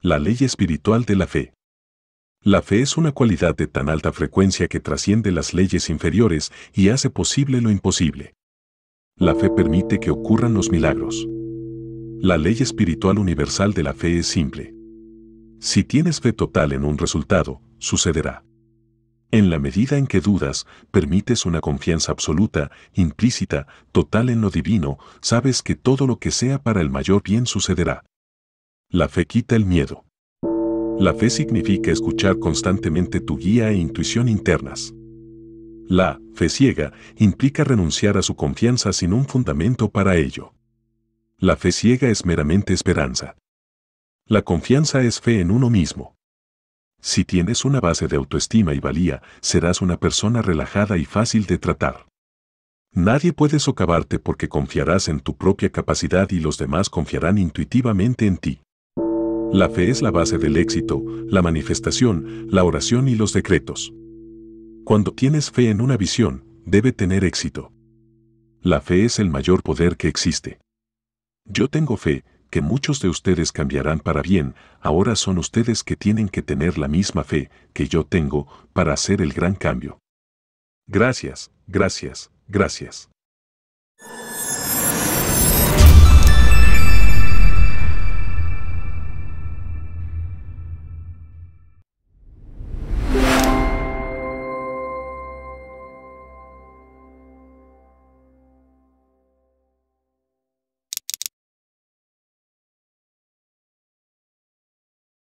La ley espiritual de la fe. La fe es una cualidad de tan alta frecuencia que trasciende las leyes inferiores y hace posible lo imposible. La fe permite que ocurran los milagros. La ley espiritual universal de la fe es simple. Si tienes fe total en un resultado, sucederá. En la medida en que dudas, permites una confianza absoluta, implícita, total en lo divino, sabes que todo lo que sea para el mayor bien sucederá. La fe quita el miedo. La fe significa escuchar constantemente tu guía e intuición internas. La fe ciega implica renunciar a su confianza sin un fundamento para ello. La fe ciega es meramente esperanza. La confianza es fe en uno mismo. Si tienes una base de autoestima y valía, serás una persona relajada y fácil de tratar. Nadie puede socavarte porque confiarás en tu propia capacidad y los demás confiarán intuitivamente en ti. La fe es la base del éxito, la manifestación, la oración y los decretos. Cuando tienes fe en una visión, debe tener éxito. La fe es el mayor poder que existe. Yo tengo fe que muchos de ustedes cambiarán para bien, ahora son ustedes que tienen que tener la misma fe que yo tengo para hacer el gran cambio. Gracias, gracias, gracias.